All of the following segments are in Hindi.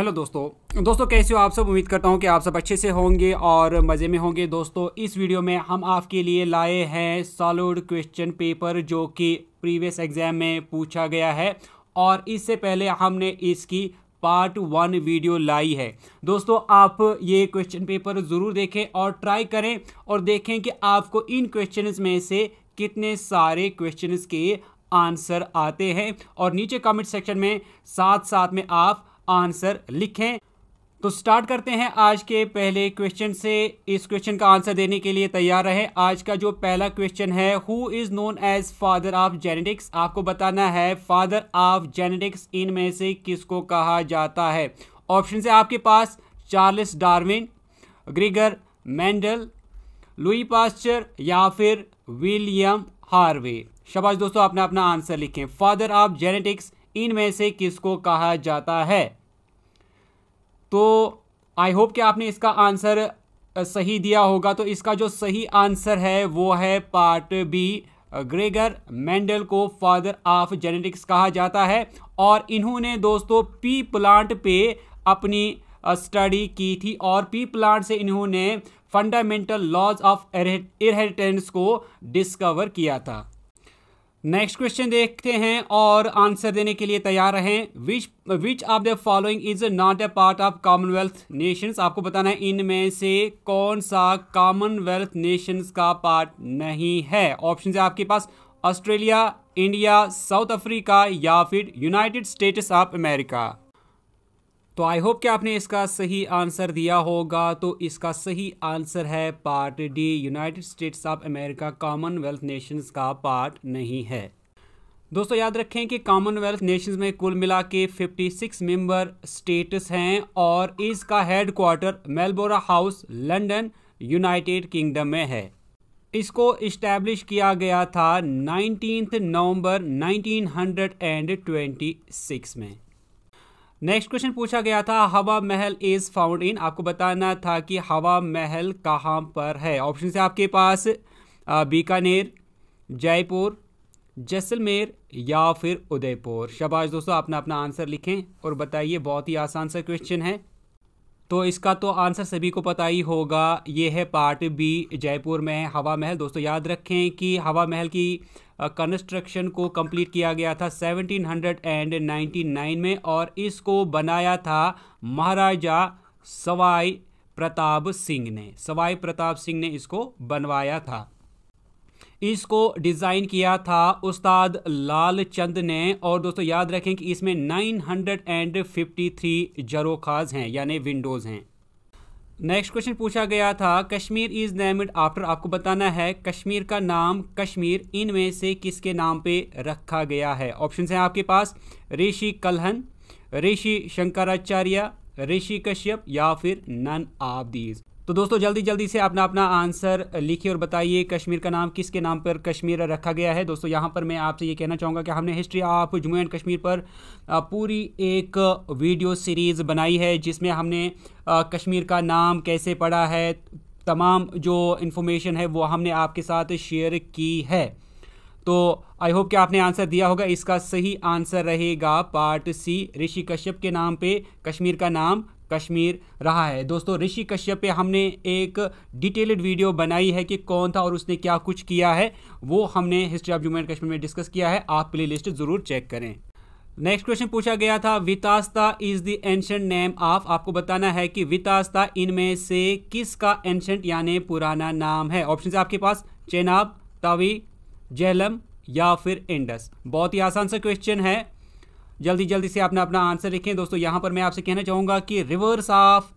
हेलो दोस्तों दोस्तों कैसे हो आप सब उम्मीद करता हूँ कि आप सब अच्छे से होंगे और मज़े में होंगे दोस्तों इस वीडियो में हम आपके लिए लाए हैं सॉलिड क्वेश्चन पेपर जो कि प्रीवियस एग्ज़ाम में पूछा गया है और इससे पहले हमने इसकी पार्ट वन वीडियो लाई है दोस्तों आप ये क्वेश्चन पेपर ज़रूर देखें और ट्राई करें और देखें कि आपको इन क्वेश्चन में से कितने सारे क्वेश्चन के आंसर आते हैं और नीचे कमेंट सेक्शन में साथ साथ में आप आंसर लिखें तो स्टार्ट करते हैं आज के पहले क्वेश्चन से इस क्वेश्चन का आंसर देने के लिए तैयार रहे आज का जो पहला क्वेश्चन है who is known as father of genetics आपको बताना है फादर ऑफ जेनेटिक्स इनमें से किसको कहा जाता है ऑप्शन से आपके पास Charles Darwin Gregor Mendel Louis Pasteur या फिर विलियम हार्वे शबाज दोस्तों अपना अपना आंसर लिखें फादर ऑफ जेनेटिक्स इनमें से किसको कहा जाता है तो आई होप कि आपने इसका आंसर सही दिया होगा तो इसका जो सही आंसर है वो है पार्ट बी ग्रेगर मेंडल को फादर ऑफ जेनेटिक्स कहा जाता है और इन्होंने दोस्तों पी प्लांट पे अपनी स्टडी की थी और पी प्लांट से इन्होंने फंडामेंटल लॉज ऑफ इनहेरिटेंस को डिस्कवर किया था नेक्स्ट क्वेश्चन देखते हैं और आंसर देने के लिए तैयार रहें which which of the following is not a part of Commonwealth nations आपको बताना है इनमें से कौन सा कॉमनवेल्थ नेशंस का पार्ट नहीं है ऑप्शन है आपके पास ऑस्ट्रेलिया इंडिया साउथ अफ्रीका या फिर यूनाइटेड स्टेट्स ऑफ अमेरिका तो आई होप कि आपने इसका सही आंसर दिया होगा तो इसका सही आंसर है part D United States of America Commonwealth nations का पार्ट नहीं है दोस्तों याद रखें कि कॉमनवेल्थ नेशंस में कुल मिला के फिफ्टी सिक्स मेम्बर स्टेट्स हैं और इसका headquarter Marlborough House London United Kingdom में है इसको इस्टेब्लिश किया गया था नाइनटीन नवंबर 1926 में नेक्स्ट क्वेश्चन पूछा गया था हवा महल इज फाउंड इन आपको बताना था कि हवा महल कहाँ पर है ऑप्शन है आपके पास बीकानेर जयपुर जैसलमेर या फिर उदयपुर शबाज दोस्तों अपना अपना आंसर लिखें और बताइए बहुत ही आसान सा क्वेश्चन है तो इसका तो आंसर सभी को पता ही होगा ये है पार्ट बी जयपुर में हवा महल दोस्तों याद रखें कि हवा महल की कंस्ट्रक्शन को कंप्लीट किया गया था 1799 में और इसको बनाया था महाराजा सवाई प्रताप सिंह ने सवाई प्रताप सिंह ने इसको बनवाया था इसको डिज़ाइन किया था उस्ताद लाल चंद ने और दोस्तों याद रखें कि इसमें 953 जरोखाज हैं यानी विंडोज़ हैं नेक्स्ट क्वेश्चन पूछा गया था कश्मीर इज नेम्ड आफ्टर आपको बताना है कश्मीर का नाम कश्मीर इनमें से किसके नाम पे रखा गया है ऑप्शन हैं आपके पास ऋषि कलहन ऋषि शंकराचार्य ऋषि कश्यप या फिर नन ऑफ दीज तो दोस्तों जल्दी जल्दी से अपना अपना आंसर लिखिए और बताइए कश्मीर का नाम किसके नाम पर कश्मीर रखा गया है दोस्तों यहाँ पर मैं आपसे ये कहना चाहूँगा कि हमने history of Jammu and Kashmir पर पूरी एक वीडियो सीरीज़ बनाई है जिसमें हमने कश्मीर का नाम कैसे पढ़ा है तमाम जो इन्फॉर्मेशन है वो हमने आपके साथ शेयर की है तो आई होप कि आपने आंसर दिया होगा इसका सही आंसर रहेगा पार्ट सी ऋषि कश्यप के नाम पे कश्मीर का नाम कश्मीर रहा है दोस्तों ऋषि कश्यप पे हमने एक डिटेल्ड वीडियो बनाई है कि कौन था और उसने क्या कुछ किया है वो हमने history of Jammu and Kashmir में डिस्कस किया है आप प्ले लिस्ट ज़रूर चेक करें नेक्स्ट क्वेश्चन पूछा गया था Vitasta is the ancient name of आपको बताना है कि वितास्ता इनमें से किसका एंशंट यानी पुराना नाम है ऑप्शन आपके पास चेनाब तवी जेलम या फिर इंडस बहुत ही आसान सा क्वेश्चन है जल्दी जल्दी से आपने अपना आंसर लिखें दोस्तों यहाँ पर मैं आपसे कहना चाहूँगा कि rivers of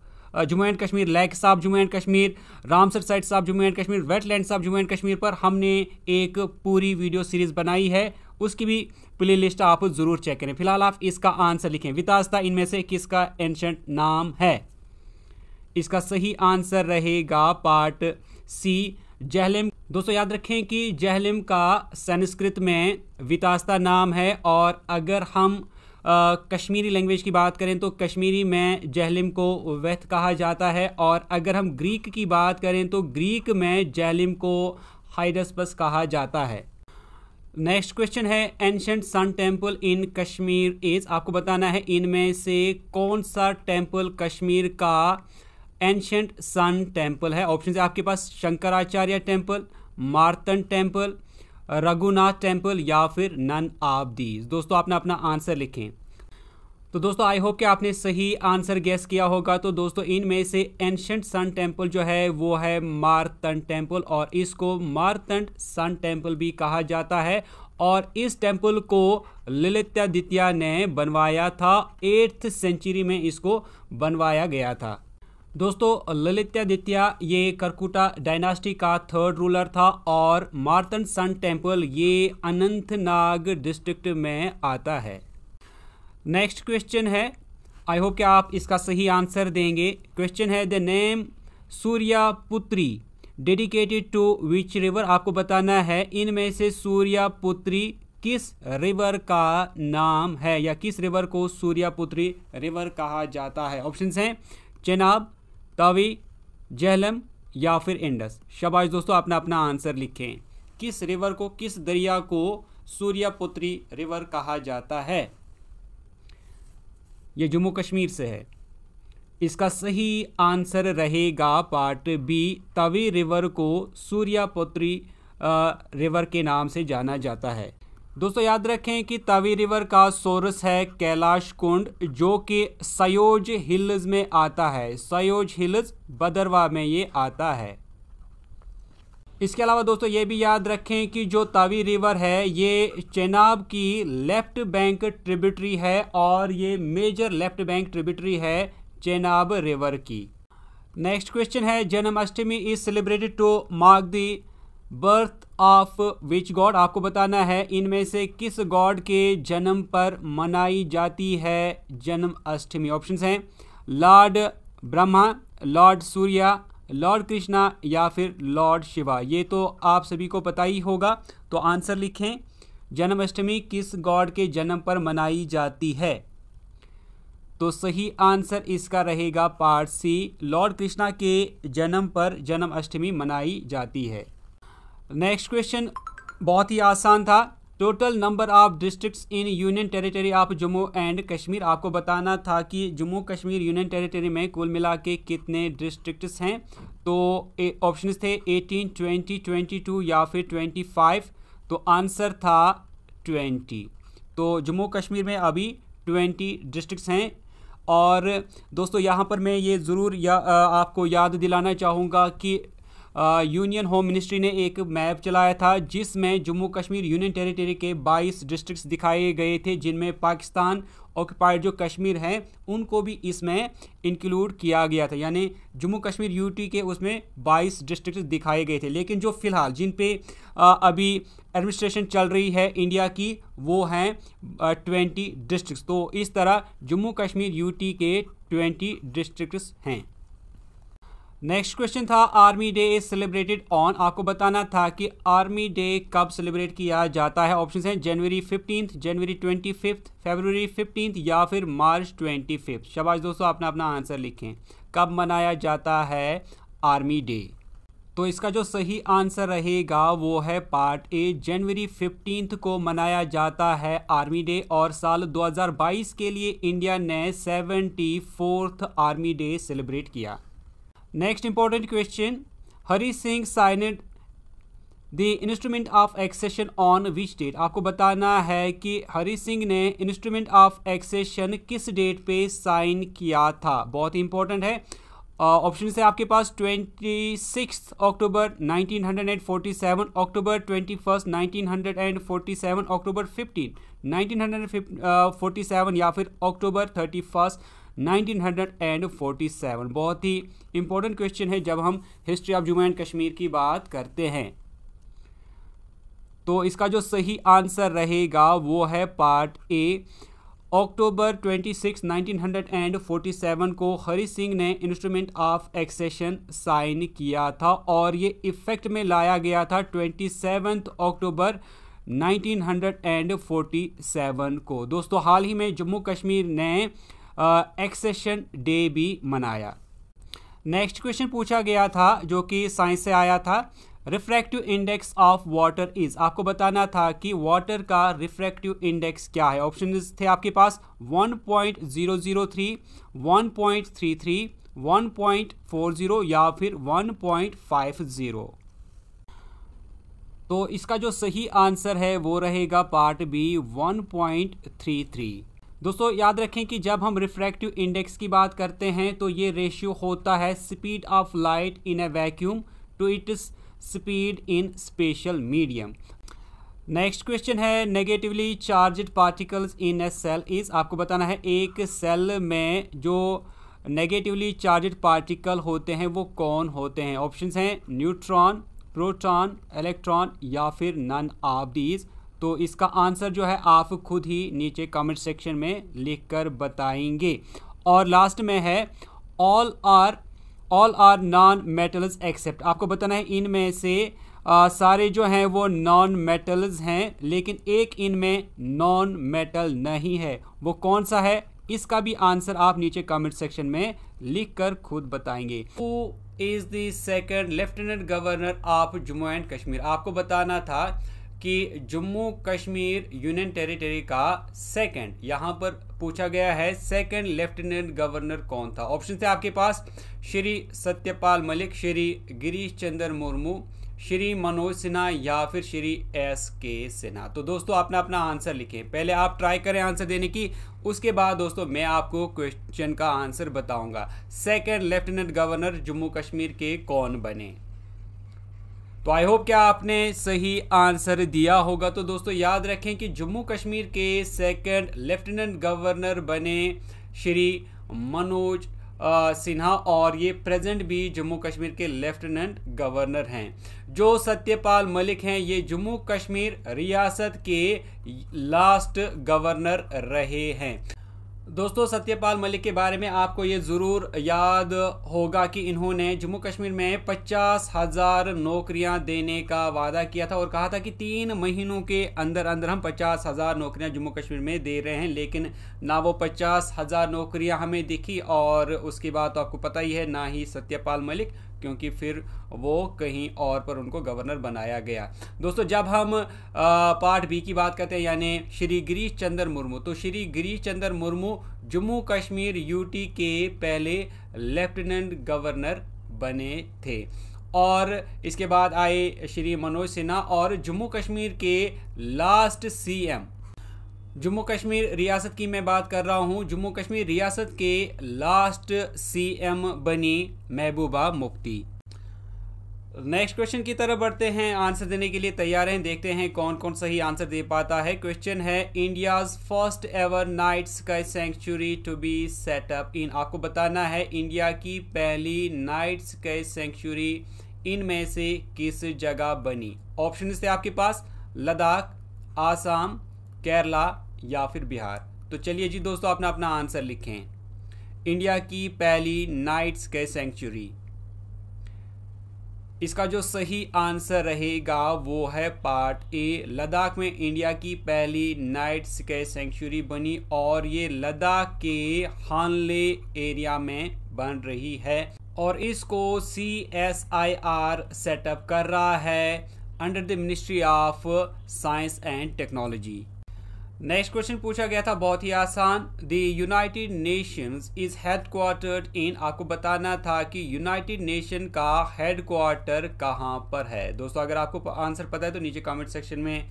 Jammu and Kashmir lake साफ Jammu and Kashmir Ramsar site साफ जम्मू एंड कश्मीर वेटलैंड साफ जम्मू एंड कश्मीर पर हमने एक पूरी वीडियो सीरीज़ बनाई है उसकी भी प्ले लिस्ट आप ज़रूर चेक करें फिलहाल आप इसका आंसर लिखें वितास्ता इनमें से किसका एंशंट नाम है इसका सही आंसर रहेगा पार्ट सी जहलिम दोस्तों याद रखें कि जहलिम का संस्कृत में वितास्ता नाम है और अगर हम कश्मीरी लैंग्वेज की बात करें तो कश्मीरी में जहलिम को वैथ कहा जाता है और अगर हम ग्रीक की बात करें तो ग्रीक में जहलिम को हाइडसपस कहा जाता है नेक्स्ट क्वेश्चन है ancient sun temple in Kashmir is आपको बताना है इनमें से कौन सा टेम्पल कश्मीर का एंशंट सन टेम्पल है ऑप्शन है आपके पास Shankaracharya temple Martand temple Raghunath temple या फिर नन ऑफ दीज दोस्तों आपने अपना आंसर लिखें तो दोस्तों आई होप कि आपने सही आंसर गैस किया होगा तो दोस्तों इनमें से एंशंट सन टेम्पल जो है वो है मारतन टेम्पल और इसको मारतन सन टेम्पल भी कहा जाता है और इस टेम्पल को ललित्यादित्य ने बनवाया था एट्थ सेंचुरी में इसको बनवाया गया था दोस्तों ललित्यादित्य ये करकुटा डायनास्टी का थर्ड रूलर था और मार्तन सन टेम्पल ये अनंतनाग डिस्ट्रिक्ट में आता है नेक्स्ट क्वेश्चन है आई होप कि आप इसका सही आंसर देंगे क्वेश्चन है the name Suryaputri dedicated to which river आपको बताना है इनमें से सूर्यापुत्री किस रिवर का नाम है या किस रिवर को सूर्यापुत्री रिवर कहा जाता है ऑप्शन हैं चेनाब तवी जहलम या फिर इंडस शबाश दोस्तों अपना अपना आंसर लिखें किस रिवर को किस दरिया को सूर्यपुत्री रिवर कहा जाता है यह जम्मू कश्मीर से है इसका सही आंसर रहेगा पार्ट बी तवी रिवर को सूर्यपुत्री रिवर के नाम से जाना जाता है दोस्तों याद रखें कि तवी रिवर का सोर्स है कैलाश कुंड जो कि सयोज हिल्स में आता है सयोज हिल्स बदरवा में ये आता है इसके अलावा दोस्तों ये भी याद रखें कि जो तवी रिवर है ये चेनाब की लेफ़्ट बैंक ट्रिब्यूटरी है और ये मेजर लेफ़्ट बैंक ट्रिब्यूटरी है चेनाब रिवर की नेक्स्ट क्वेश्चन है Janmashtami is celebrated to mark the birth of which god आपको बताना है इनमें से किस गॉड के जन्म पर मनाई जाती है जन्म अष्टमी ऑप्शन हैं lord Brahma lord Surya lord Krishna या फिर लॉर्ड शिवा ये तो आप सभी को पता ही होगा तो आंसर लिखें जन्माष्टमी किस गॉड के जन्म पर मनाई जाती है तो सही आंसर इसका रहेगा पार्ट सी लॉर्ड कृष्णा के जन्म पर जन्माष्टमी मनाई जाती है नेक्स्ट क्वेश्चन बहुत ही आसान था total number of districts in union territory of Jammu and Kashmir आपको बताना था कि जम्मू कश्मीर यूनियन टेरिटरी में कुल मिला के कितने डिस्ट्रिक्ट्स हैं तो ऑप्शन थे 18, 20, 22 या फिर 25 तो आंसर था 20 तो जम्मू कश्मीर में अभी 20 डिस्ट्रिक्ट्स हैं और दोस्तों यहाँ पर मैं ये ज़रूर या आपको याद दिलाना चाहूँगा कि यूनियन होम मिनिस्ट्री ने एक मैप चलाया था जिसमें जम्मू कश्मीर यूनियन टेरिटरी के 22 डिस्ट्रिक्ट्स दिखाए गए थे जिनमें पाकिस्तान ऑक्यूपाइड जो कश्मीर हैं उनको भी इसमें इंक्लूड किया गया था यानी जम्मू कश्मीर यूटी के उसमें 22 डिस्ट्रिक्ट दिखाए गए थे लेकिन जो फ़िलहाल जिन पे अभी एडमिनिस्ट्रेशन चल रही है इंडिया की वो हैं ट्वेंटी डिस्ट्रिक्ट तो इस तरह जम्मू कश्मीर यूटी के ट्वेंटी डिस्ट्रिक्ट हैं नेक्स्ट क्वेश्चन था army day is celebrated on आपको बताना था कि आर्मी डे कब सेलिब्रेट किया जाता है ऑप्शन हैं January fifteenth January twenty fifth February fifteenth या फिर मार्च ट्वेंटी फिफ्थ शबाज दोस्तों अपना अपना आंसर लिखें कब मनाया जाता है आर्मी डे तो इसका जो सही आंसर रहेगा वो है पार्ट ए जनवरी फिफ्टींथ को मनाया जाता है आर्मी डे और साल 2022 के लिए इंडिया ने seventy fourth army day celebrate किया next important question Hari Singh signed the instrument of accession on which date आपको बताना है कि हरी सिंह ने इंस्ट्रूमेंट ऑफ एक्सेशन किस डेट पे साइन किया था बहुत इंपॉर्टेंट है ऑप्शन uh, से आपके पास 26 अक्टूबर 1947 अक्टूबर 21 1947 अक्टूबर 15 1947 या फिर अक्टूबर 31 1947 बहुत ही इंपॉर्टेंट क्वेश्चन है जब हम history of Jammu and Kashmir की बात करते हैं तो इसका जो सही आंसर रहेगा वो है पार्ट ए अक्टूबर 26, 1947 को हरि सिंह ने इंस्ट्रूमेंट ऑफ एक्सेशन साइन किया था और ये इफेक्ट में लाया गया था 27 अक्टूबर 1947 को दोस्तों हाल ही में जम्मू कश्मीर ने एक्सेशन डे भी मनाया नेक्स्ट क्वेश्चन पूछा गया था जो कि साइंस से आया था refractive index of water is आपको बताना था कि वाटर का रिफ्रैक्टिव इंडेक्स क्या है ऑप्शन थे आपके पास 1.003, 1.33, 1.40 या फिर 1.50 तो इसका जो सही आंसर है वो रहेगा पार्ट बी 1.33 दोस्तों याद रखें कि जब हम रिफ्रैक्टिव इंडेक्स की बात करते हैं तो ये रेशियो होता है speed of light in a vacuum to its speed in special medium next question है negatively charge particles in a cell is आपको बताना है एक सेल में जो नेगेटिवली चार्ज पार्टिकल होते हैं वो कौन होते हैं ऑप्शंस हैं न्यूट्रॉन प्रोटॉन इलेक्ट्रॉन या फिर नन ऑफ दीज तो इसका आंसर जो है आप खुद ही नीचे कमेंट सेक्शन में लिख कर बताएंगे और लास्ट में है all are all are non metals except आपको बताना है इनमें से आ, सारे जो हैं वो नॉन मेटल्स हैं लेकिन एक इनमें नॉन मेटल नहीं है वो कौन सा है इसका भी आंसर आप नीचे कमेंट सेक्शन में लिख कर खुद बताएंगे वो is the second lieutenant governor of Jammu and Kashmir आपको बताना था कि जम्मू कश्मीर यूनियन टेरिटरी का सेकंड यहाँ पर पूछा गया है सेकंड लेफ्टिनेंट गवर्नर कौन था ऑप्शन थे आपके पास श्री सत्यपाल मलिक श्री गिरीश चंद्र मुर्मू श्री मनोज सिन्हा या फिर श्री एस के सिन्हा तो दोस्तों आपने अपना आंसर लिखे पहले आप ट्राई करें आंसर देने की उसके बाद दोस्तों मैं आपको क्वेश्चन का आंसर बताऊंगा second lieutenant governor Jammu Kashmir के कौन बने तो आई होप क्या आपने सही आंसर दिया होगा तो दोस्तों याद रखें कि जम्मू कश्मीर के सेकंड लेफ्टिनेंट गवर्नर बने श्री मनोज सिन्हा और ये प्रेजेंट भी जम्मू कश्मीर के लेफ्टिनेंट गवर्नर हैं जो सत्यपाल मलिक हैं ये जम्मू कश्मीर रियासत के लास्ट गवर्नर रहे हैं दोस्तों सत्यपाल मलिक के बारे में आपको ये ज़रूर याद होगा कि इन्होंने जम्मू कश्मीर में पचास हज़ार नौकरियां देने का वादा किया था और कहा था कि तीन महीनों के अंदर अंदर हम पचास हज़ार नौकरियां जम्मू कश्मीर में दे रहे हैं लेकिन ना वो पचास हज़ार नौकरियां हमें दिखी और उसके बाद तो आपको पता ही है ना ही सत्यपाल मलिक क्योंकि फिर वो कहीं और पर उनको गवर्नर बनाया गया दोस्तों जब हम पार्ट बी की बात करते हैं यानी श्री गिरीश चंद्र मुर्मू तो श्री गिरीश चंद्र मुर्मू जम्मू कश्मीर यूटी के पहले लेफ्टिनेंट गवर्नर बने थे और इसके बाद आए श्री मनोज सिन्हा और जम्मू कश्मीर के लास्ट सीएम जम्मू कश्मीर रियासत की मैं बात कर रहा हूँ जम्मू कश्मीर रियासत के लास्ट सीएम बनी महबूबा मुफ्ती नेक्स्ट क्वेश्चन की तरफ बढ़ते हैं आंसर देने के लिए तैयार हैं देखते हैं कौन कौन सही आंसर दे पाता है क्वेश्चन है India's first ever night sky sanctuary to be setup in आपको बताना है इंडिया की पहली नाइट स्काई सेंचुरी इनमें से किस जगह बनी ऑप्शन थे आपके पास लद्दाख आसाम केरला या फिर बिहार तो चलिए जी दोस्तों आपने अपना आंसर लिखें इंडिया की पहली नाइट स्काई सेंचुरी इसका जो सही आंसर रहेगा वो है पार्ट ए लद्दाख में इंडिया की पहली नाइट स्काई सेंचुरी बनी और ये लद्दाख के हानले एरिया में बन रही है और इसको C S I R setup कर रहा है under the ministry of science and technology next question पूछा गया था बहुत ही आसान the United Nations is headquartered in आपको बताना था कि यूनाइटेड नेशन का हेडक्वार्टर कहाँ पर है दोस्तों अगर आपको आंसर पता है तो नीचे कमेंट सेक्शन में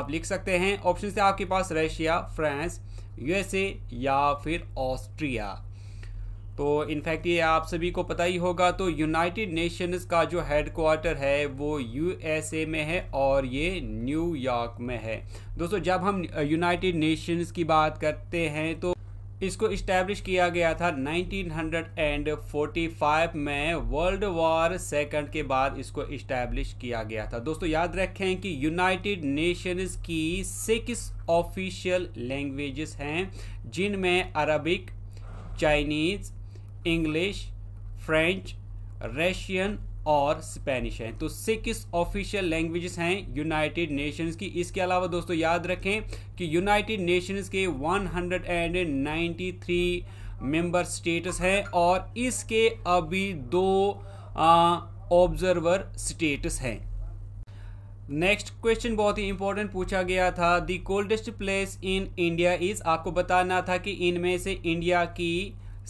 आप लिख सकते हैं ऑप्शन से आपके पास रशिया फ्रांस यूएसए या फिर ऑस्ट्रिया तो इनफैक्ट ये आप सभी को पता ही होगा तो यूनाइटेड नेशंस का जो हेडक्वार्टर है वो यूएसए में है और ये न्यूयॉर्क में है दोस्तों जब हम यूनाइटेड नेशंस की बात करते हैं तो इसको इस्टेब्लिश किया गया था 1945 में वर्ल्ड वॉर सेकंड के बाद इसको इस्टेब्लिश किया गया था दोस्तों याद रखें कि यूनाइटेड नेशंस की सिक्स ऑफिशियल लैंग्वेजेस हैं जिनमें Arabic Chinese English French Russian और स्पेनिश हैं तो सिक्स ऑफिशियल लैंग्वेजेस हैं यूनाइटेड नेशंस की इसके अलावा दोस्तों याद रखें कि यूनाइटेड नेशंस के 193 मेंबर स्टेट्स हैं और इसके अभी दो ऑब्जर्वर स्टेट्स हैं नेक्स्ट क्वेश्चन बहुत ही इंपॉर्टेंट पूछा गया था the coldest place in India is आपको बताना था कि इनमें से इंडिया की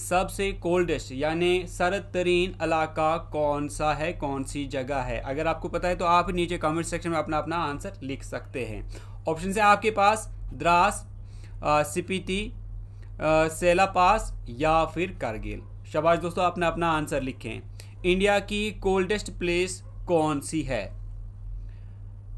सबसे कोल्डेस्ट यानी सरद तरीन इलाका कौन सा है कौन सी जगह है अगर आपको पता है तो आप नीचे कमेंट सेक्शन में अपना अपना आंसर लिख सकते हैं ऑप्शन से आपके पास द्रास सिपीति सेला पास या फिर कारगिल शबाज दोस्तों अपना अपना आंसर लिखें इंडिया की कोल्डेस्ट प्लेस कौन सी है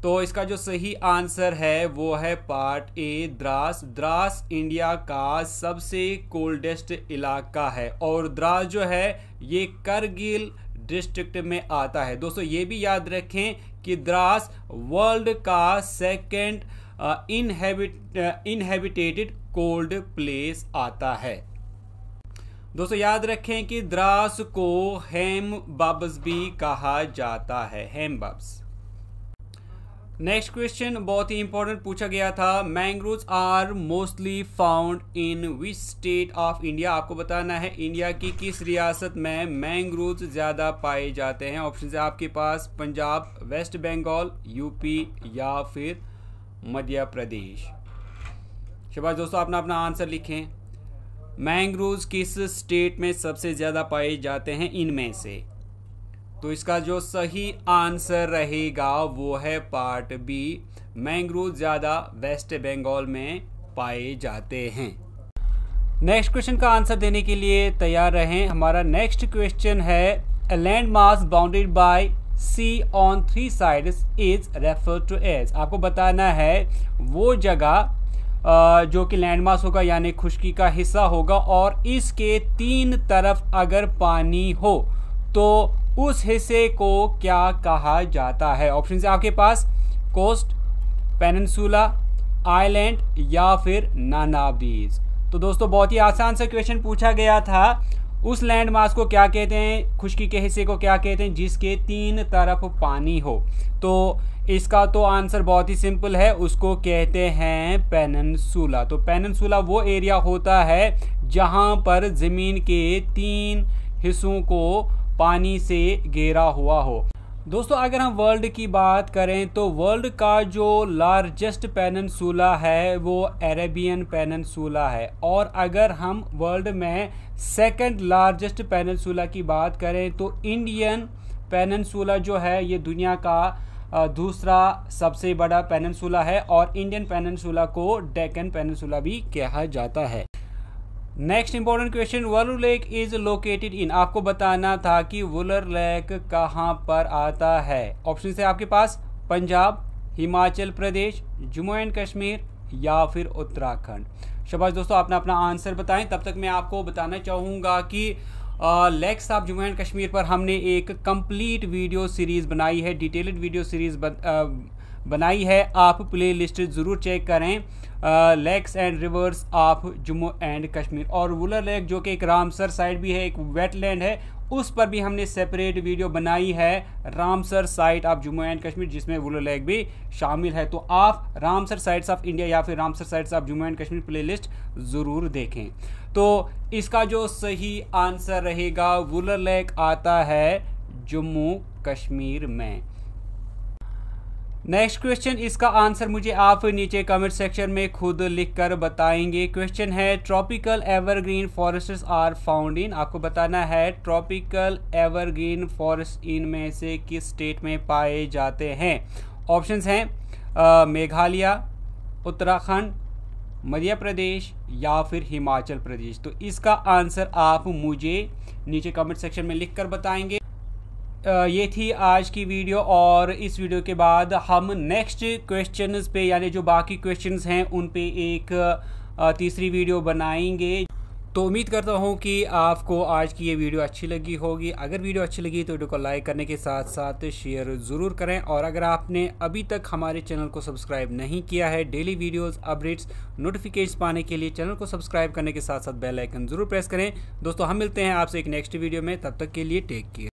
तो इसका जो सही आंसर है वो है part A Dras Dras India का सबसे कोल्डेस्ट इलाका है और द्रास जो है ये करगिल डिस्ट्रिक्ट में आता है दोस्तों ये भी याद रखें कि द्रास वर्ल्ड का second inhabit inhabitated cold place आता है दोस्तों याद रखें कि द्रास को हेम बब्स भी कहा जाता है हेम बब्स नेक्स्ट क्वेश्चन बहुत ही इंपॉर्टेंट पूछा गया था mangrove are mostly found in which state of India आपको बताना है इंडिया की किस रियासत में मैंग्रोव ज़्यादा पाए जाते हैं ऑप्शन है आपके पास पंजाब वेस्ट बंगाल यूपी या फिर मध्य प्रदेश शबाज दोस्तों अपना अपना आंसर लिखें मैंग्रोव किस स्टेट में सबसे ज़्यादा पाए जाते हैं इनमें से तो इसका जो सही आंसर रहेगा वो है पार्ट बी मैंग्रोव ज़्यादा वेस्ट बंगाल में पाए जाते हैं नेक्स्ट क्वेश्चन का आंसर देने के लिए तैयार रहें हमारा नेक्स्ट क्वेश्चन है landmass bounded by sea on three side is refer to as आपको बताना है वो जगह जो कि लैंड मास होगा यानी खुश्की का हिस्सा होगा और इसके तीन तरफ अगर पानी हो तो उस हिस्से को क्या कहा जाता है ऑप्शन से आपके पास कोस्ट पेनसूला आइलैंड या फिर नानाबीज तो दोस्तों बहुत ही आसान सा क्वेश्चन पूछा गया था उस लैंड मास को क्या कहते हैं खुशकी के हिस्से को क्या कहते हैं जिसके तीन तरफ पानी हो तो इसका तो आंसर बहुत ही सिंपल है उसको कहते हैं पेनसूला तो पेनसूला वो एरिया होता है जहाँ पर ज़मीन के तीन हिस्सों को पानी से घेरा हुआ हो दोस्तों अगर हम वर्ल्ड की बात करें तो वर्ल्ड का जो लार्जेस्ट पेननसूला है वो अरेबियन पेननसूला है और अगर हम वर्ल्ड में सेकंड लार्जेस्ट पेननसूला की बात करें तो इंडियन पेननसूला जो है ये दुनिया का दूसरा सबसे बड़ा पेननसूला है और इंडियन पेननसूला को डेकन पेननसूला भी कहा जाता है next important question Wular lake is located in आपको बताना था कि वुलर लेक कहाँ पर आता है ऑप्शन है आपके पास पंजाब हिमाचल प्रदेश जम्मू एंड कश्मीर या फिर उत्तराखंड शबाश दोस्तों आपने अपना आंसर बताएं तब तक मैं आपको बताना चाहूँगा कि lakes of Jammu and Kashmir पर हमने एक कंप्लीट वीडियो सीरीज़ बनाई है डिटेल्ड वीडियो सीरीज़ बनाई है आप प्ले लिस्ट ज़रूर चेक करें lakes and rivers of Jammu and Kashmir और वुलर लेक जो कि एक रामसर साइड भी है एक वेटलैंड है उस पर भी हमने सेपरेट वीडियो बनाई है Ramsar site of Jammu and Kashmir जिसमें वुलर लेक भी शामिल है तो आप रामसर साइट्स ऑफ इंडिया या फिर Ramsar sites of Jammu and Kashmir playlist ज़रूर देखें तो इसका जो सही आंसर रहेगा वुलर लेक आता है जम्मू कश्मीर में नेक्स्ट क्वेश्चन इसका आंसर मुझे आप नीचे कमेंट सेक्शन में खुद लिख कर बताएंगे क्वेश्चन है tropical evergreen forests are found in आपको बताना है ट्रॉपिकल एवरग्रीन फॉरेस्ट इन में से किस स्टेट में पाए जाते हैं ऑप्शंस हैं मेघालय उत्तराखंड मध्य प्रदेश या फिर हिमाचल प्रदेश तो इसका आंसर आप मुझे नीचे कमेंट सेक्शन में लिख कर बताएंगे ये थी आज की वीडियो और इस वीडियो के बाद हम नेक्स्ट क्वेश्चंस पे यानी जो बाकी क्वेश्चंस हैं उन पे एक तीसरी वीडियो बनाएंगे तो उम्मीद करता हूँ कि आपको आज की ये वीडियो अच्छी लगी होगी अगर वीडियो अच्छी लगी तो वीडियो को लाइक करने के साथ साथ शेयर ज़रूर करें और अगर आपने अभी तक हमारे चैनल को सब्सक्राइब नहीं किया है डेली वीडियोस अपडेट्स नोटिफिकेशन पाने के लिए चैनल को सब्सक्राइब करने के साथ साथ बेलाइकन ज़रूर प्रेस करें दोस्तों हम मिलते हैं आपसे एक नेक्स्ट वीडियो में तब तक के लिए टेक केयर